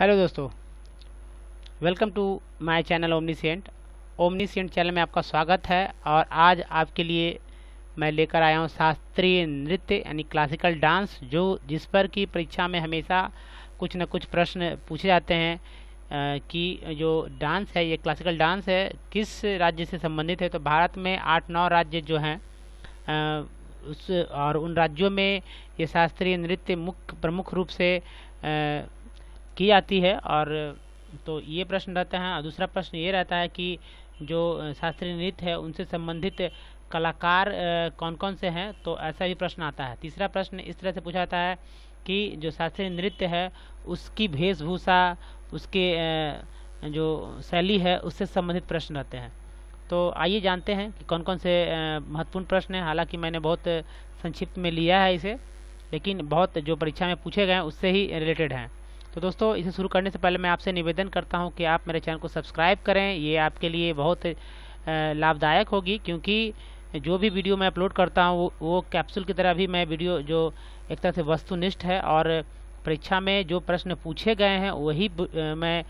hello दोस्तों welcome to my channel omniscient omniscient channel में आपका स्वागत है और आज आपके लिए मैं लेकर आया हूँ शास्त्रीय नृत्य यानी क्लासिकल डांस जो जिस पर कि परीक्षा में हमेशा कुछ न कुछ प्रश्न पूछे जाते हैं कि जो डांस है ये क्लासिकल डांस है किस राज्य से संबंधित है तो भारत में आठ नौ राज्य जो हैं उस और उन राज्यों में ये शास्त्रीय नृत्य मुख्य प्रमुख रूप से की जाती है और तो ये प्रश्न रहता है दूसरा प्रश्न ये रहता है कि जो शास्त्रीय नृत्य है उनसे संबंधित कलाकार कौन कौन से हैं तो ऐसा भी प्रश्न आता है तीसरा प्रश्न इस तरह से पूछा जाता है कि जो शास्त्रीय नृत्य है उसकी वेशभूषा उसके जो शैली है उससे संबंधित प्रश्न रहते हैं तो आइए जानते हैं कि कौन कौन से महत्वपूर्ण प्रश्न हैं हालांकि मैंने बहुत संक्षिप्त में लिया है इसे लेकिन बहुत जो परीक्षा में पूछे गए हैं उससे ही रिलेटेड हैं तो दोस्तों इसे शुरू करने से पहले मैं आपसे निवेदन करता हूँ कि आप मेरे चैनल को सब्सक्राइब करें ये आपके लिए बहुत लाभदायक होगी क्योंकि जो भी वीडियो मैं अपलोड करता हूँ वो कैप्सूल की तरह भी मैं वीडियो जो एक तरह से वस्तुनिष्ठ है और परीक्षा में जो प्रश्न पूछे गए हैं वही मैं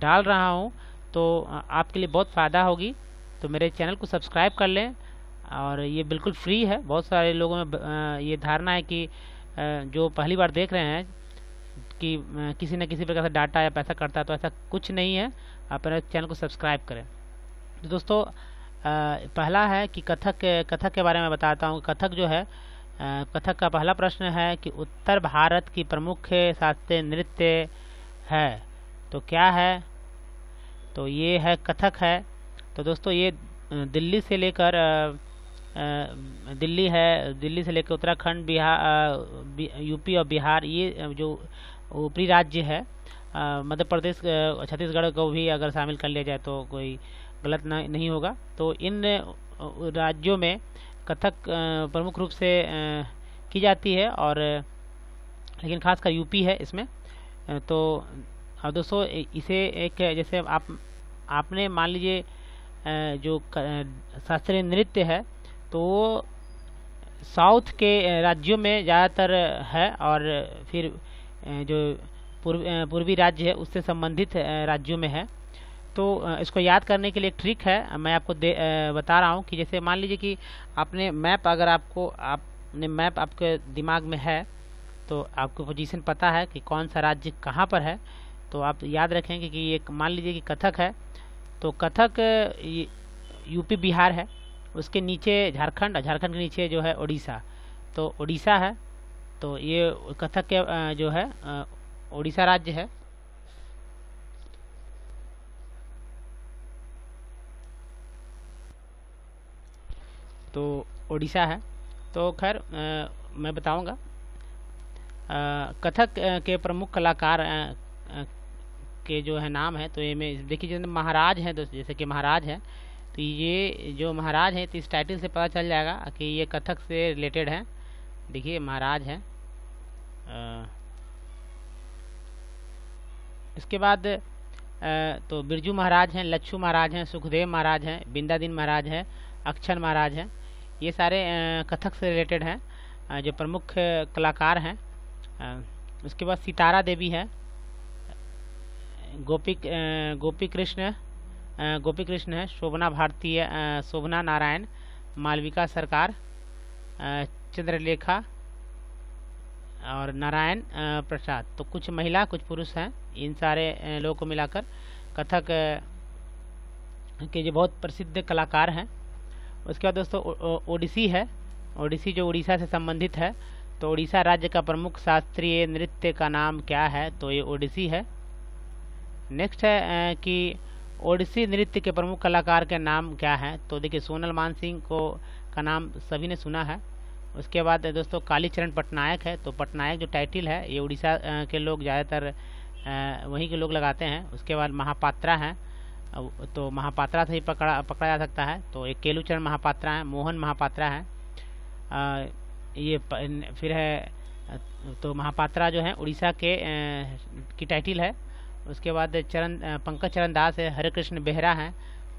डाल रहा हूँ तो आपके लिए बहुत फ़ायदा होगी तो मेरे चैनल को सब्सक्राइब कर लें और ये बिल्कुल फ्री है बहुत सारे लोगों में ये धारणा है कि जो पहली बार देख रहे हैं कि किसी न किसी प्रकार से डाटा या पैसा करता है तो ऐसा कुछ नहीं है आप मेरे चैनल को सब्सक्राइब करें तो दोस्तों पहला है कि कथक कथक के बारे में बताता हूँ कथक जो है कथक का पहला प्रश्न है कि उत्तर भारत की प्रमुख शास्त्रीय नृत्य है तो क्या है तो ये है कथक है तो दोस्तों ये दिल्ली से लेकर दिल्ली है दिल्ली से लेकर उत्तराखंड बिहार यूपी और बिहार ये जो ऊपरी राज्य है मध्य प्रदेश छत्तीसगढ़ को भी अगर शामिल कर लिया जाए तो कोई गलत ना नहीं होगा तो इन राज्यों में कथक प्रमुख रूप से की जाती है और लेकिन खासकर यूपी है इसमें तो और दोस्तों इसे एक जैसे आप आपने मान लीजिए जो शास्त्रीय नृत्य है तो वो साउथ के राज्यों में ज़्यादातर है और फिर जो पूर्व पूर्वी राज्य है उससे संबंधित राज्यों में है तो इसको याद करने के लिए एक ट्रिक है मैं आपको दे बता रहा हूँ कि जैसे मान लीजिए कि आपने मैप अगर आपको आपने मैप आपके दिमाग में है तो आपको पोजीशन पता है कि कौन सा राज्य कहाँ पर है तो आप याद रखेंगे कि ये मान लीजिए कि कथक है तो कथक यूपी बिहार है उसके नीचे झारखंड झारखंड के नीचे जो है उड़ीसा तो उड़ीसा है तो ये कथक के जो है उड़ीसा राज्य है तो उड़ीसा है तो खैर मैं बताऊंगा कथक के प्रमुख कलाकार के जो है नाम है तो ये में देखिए जैसे महाराज हैं दोस्तों जैसे कि महाराज हैं तो ये जो महाराज हैं तो इस टाइटल से पता चल जाएगा कि ये कथक से रिलेटेड हैं देखिए महाराज हैं इसके बाद तो बिरजू महाराज हैं लच्छू महाराज हैं सुखदेव महाराज हैं बिंदादीन महाराज हैं अक्षर महाराज हैं ये सारे कथक से रिलेटेड हैं जो प्रमुख कलाकार हैं उसके बाद सितारा देवी है गोपी गोपी कृष्ण गोपी कृष्ण है शोभना भारतीय शोभना नारायण मालविका सरकार चंद्रलेखा और नारायण प्रसाद तो कुछ महिला कुछ पुरुष हैं इन सारे लोगों को मिलाकर कथक के जो बहुत प्रसिद्ध कलाकार हैं उसके बाद दोस्तों ओडिसी है ओडिसी जो उड़ीसा से संबंधित है तो उड़ीसा राज्य का प्रमुख शास्त्रीय नृत्य का नाम क्या है तो ये ओडिसी है नेक्स्ट है कि ओडिसी नृत्य के प्रमुख कलाकार के नाम क्या है तो देखिए सोनल मान सिंह को का नाम सभी ने सुना है उसके बाद दोस्तों कालीचरण पटनायक है तो पटनायक जो टाइटल है ये उड़ीसा के लोग ज़्यादातर वहीं के लोग लगाते हैं उसके बाद महापात्रा हैं तो महापात्रा से ही पकड़ा पकड़ा जा सकता है तो एक केलूचरण महापात्रा हैं मोहन महापात्रा हैं ये प, फिर है तो महापात्रा जो है उड़ीसा के की टाइटल है उसके बाद चरण पंकज चरण दास है हरे कृष्ण बेहरा हैं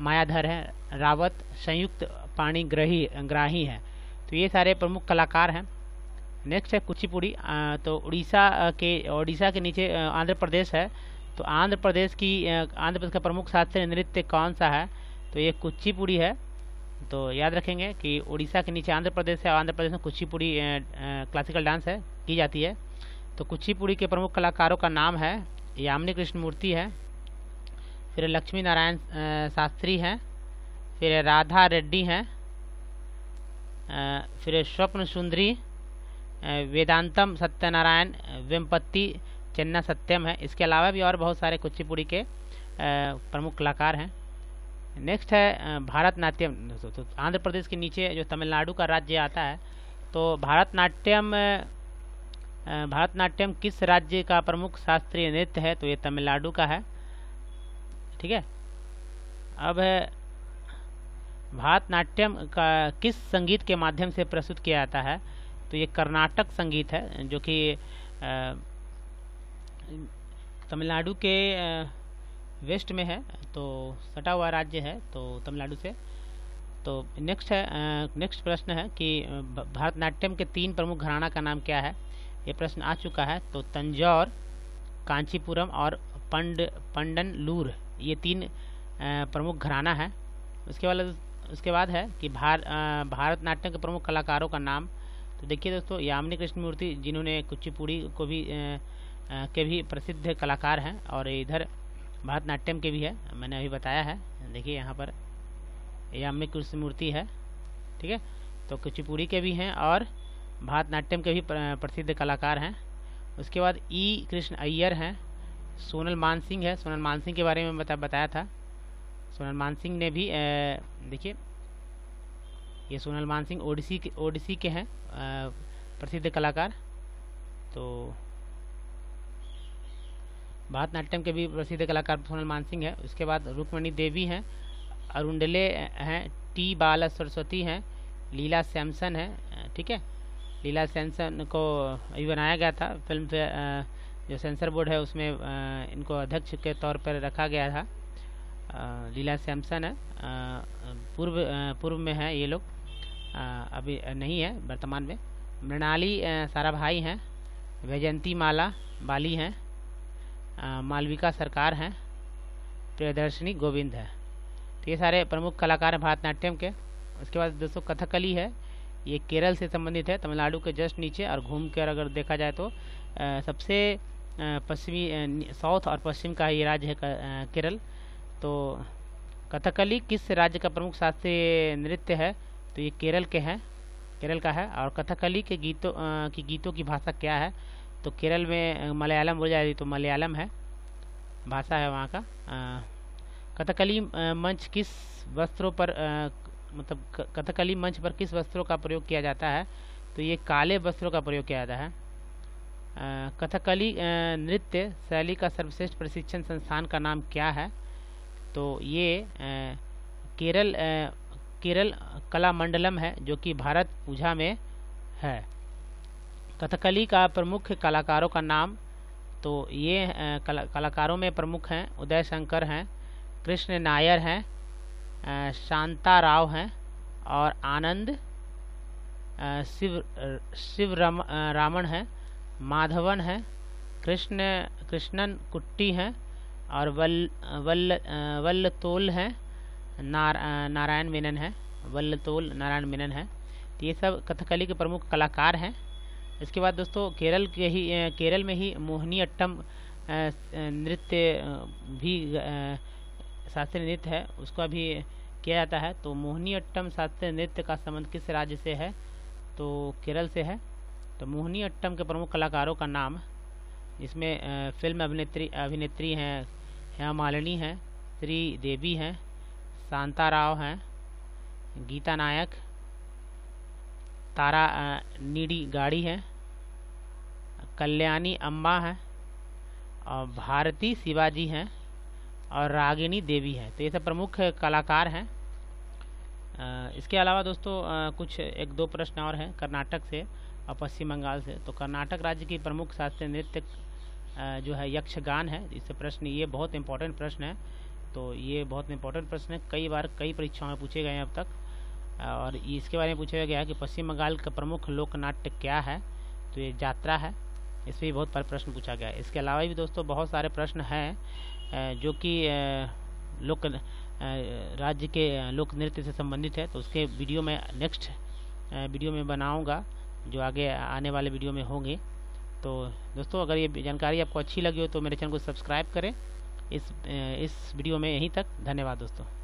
मायाधर हैं रावत संयुक्त पाणी ग्रही ग्राही है तो ये सारे प्रमुख कलाकार हैं नेक्स्ट है कुचिपुड़ी तो उड़ीसा के उड़ीसा के नीचे आंध्र प्रदेश है तो आंध्र प्रदेश की आंध्र प्रदेश का प्रमुख शास्त्रीय नृत्य कौन सा है तो ये कुचिपुड़ी है तो याद रखेंगे कि उड़ीसा के नीचे आंध्र प्रदेश है आंध्र प्रदेश में कुचिपुड़ी क्लासिकल डांस है की जाती है तो कुचिपुड़ी के प्रमुख कलाकारों का नाम है यामिनी कृष्णमूर्ति है फिर लक्ष्मी नारायण शास्त्री हैं फिर राधा रेड्डी हैं फिर स्वप्न सुंदरी वेदांतम सत्यनारायण वेम्पत्ति चन्ना सत्यम है इसके अलावा भी और बहुत सारे कुचिपुड़ी के प्रमुख कलाकार हैं नेक्स्ट है भारत नाट्यम तो, तो आंध्र प्रदेश के नीचे जो तमिलनाडु का राज्य आता है तो भारत नाट्यम भारत नाट्यम किस राज्य का प्रमुख शास्त्रीय नृत्य है तो ये तमिलनाडु का है ठीक है अब है भारतनाट्यम का किस संगीत के माध्यम से प्रस्तुत किया जाता है तो ये कर्नाटक संगीत है जो कि तमिलनाडु के वेस्ट में है तो सटा हुआ राज्य है तो तमिलनाडु से तो नेक्स्ट है नेक्स्ट प्रश्न है कि भारतनाट्यम के तीन प्रमुख घराना का नाम क्या है ये प्रश्न आ चुका है तो तंजौर कांचीपुरम और पंड पंडनलूर ये तीन प्रमुख घराना है उसके बाद उसके बाद है कि भार भारत नाट्यम के प्रमुख कलाकारों का नाम तो देखिए दोस्तों यामिनी कृष्णमूर्ति जिन्होंने कुचिपुड़ी को भी आ, आ, के भी प्रसिद्ध कलाकार हैं और इधर भारतनाट्यम के भी है मैंने अभी बताया है देखिए यहाँ पर यामिनी कृष्णमूर्ति है ठीक है तो कुचिपुड़ी के भी हैं और भारतनाट्यम के भी प्रसिद्ध कलाकार हैं उसके बाद ई कृष्ण अय्यर हैं सोनल मान सिंह है सोनल मान सिंह के बारे में बता बताया था सोनल मान सिंह ने भी देखिए ये सोनल मान सिंह ओडिसी के ओडिसी के हैं प्रसिद्ध कलाकार तो भारतनाट्यम के भी प्रसिद्ध कलाकार सोनल मान सिंह है उसके बाद रुक्मणी देवी हैं अरुणले हैं टी बाला सरस्वती हैं लीला सैमसन है ठीक है लीला सैमसन को अभी बनाया गया था फिल्म जो सेंसर बोर्ड है उसमें इनको अध्यक्ष के तौर पर रखा गया था लीला सैमसन है पूर्व पूर्व में है ये लोग अभी नहीं है वर्तमान में मृणाली सारा भाई हैं वैजंती माला बाली हैं मालविका सरकार हैं प्रियदर्शनी गोविंद है तो ये सारे प्रमुख कलाकार हैं भारतनाट्यम के उसके बाद दोस्तों कथकली है ये केरल से संबंधित है तमिलनाडु के जस्ट नीचे और घूम कर अगर देखा जाए तो आ, सबसे पश्चिमी साउथ और पश्चिम का ये राज्य है केरल तो कथकली किस राज्य का प्रमुख शास्त्रीय नृत्य है तो ये केरल के हैं केरल का है और कथकली के गीतों की गीतों की भाषा क्या है तो केरल में मलयालम बोली जाती तो मलयालम है भाषा है वहाँ का कथकली मंच किस वस्त्रों पर आ, मतलब कथकली मंच पर किस वस्त्रों का प्रयोग किया जाता है तो ये काले वस्त्रों का प्रयोग किया जाता है कथकली नृत्य शैली का सर्वश्रेष्ठ प्रशिक्षण संस्थान का नाम क्या है तो ये केरल केरल कला मंडलम है जो कि भारत पूजा में है कथकली का प्रमुख कलाकारों का नाम तो ये कला, कलाकारों में प्रमुख हैं उदय शंकर हैं कृष्ण नायर हैं शांता राव हैं और आनंद शिव शिव राम, रामन हैं माधवन हैं कृष्ण कृष्णन कुट्टी हैं और वल वल वल तोल है नार, नारायण मेनन है वल्ल तोल नारायण मेनन है तो ये सब कथकली के प्रमुख कलाकार हैं इसके बाद दोस्तों केरल के ही केरल में ही मोहनी अट्टम नृत्य भी शास्त्रीय नृत्य है उसका भी किया जाता है तो मोहनी अट्टम शास्त्रीय नृत्य का संबंध किस राज्य से है तो केरल से है तो मोहनी अट्टम के प्रमुख कलाकारों का नाम इसमें फिल्म अभिनेत्री अभिनेत्री हैं हेमा मालिनी हैं श्री देवी हैं शांता राव हैं गीता नायक तारा नीडी गाड़ी हैं कल्याणी अम्बा हैं और भारती शिवाजी हैं और रागिनी देवी हैं तो ये सब प्रमुख कलाकार हैं इसके अलावा दोस्तों कुछ एक दो प्रश्न और हैं कर्नाटक से और पश्चिम बंगाल से तो कर्नाटक राज्य की प्रमुख शास्त्रीय नृत्य जो है यक्षगान है इससे प्रश्न ये बहुत इंपॉर्टेंट प्रश्न है तो ये बहुत इंपॉर्टेंट प्रश्न है कई बार कई परीक्षाओं में पूछे गए हैं अब तक और इसके बारे में पूछा गया है कि पश्चिम बंगाल का प्रमुख लोकनाट्य क्या है तो ये यात्रा है इस पर भी बहुत बार प्रश्न पूछा गया है इसके अलावा भी दोस्तों बहुत सारे प्रश्न हैं जो कि लोक राज्य के लोक नृत्य से संबंधित है तो उसके वीडियो में नेक्स्ट वीडियो में बनाऊंगा जो आगे आने वाले वीडियो में होंगे तो दोस्तों अगर ये जानकारी आपको अच्छी लगी हो तो मेरे चैनल को सब्सक्राइब करें इस इस वीडियो में यहीं तक धन्यवाद दोस्तों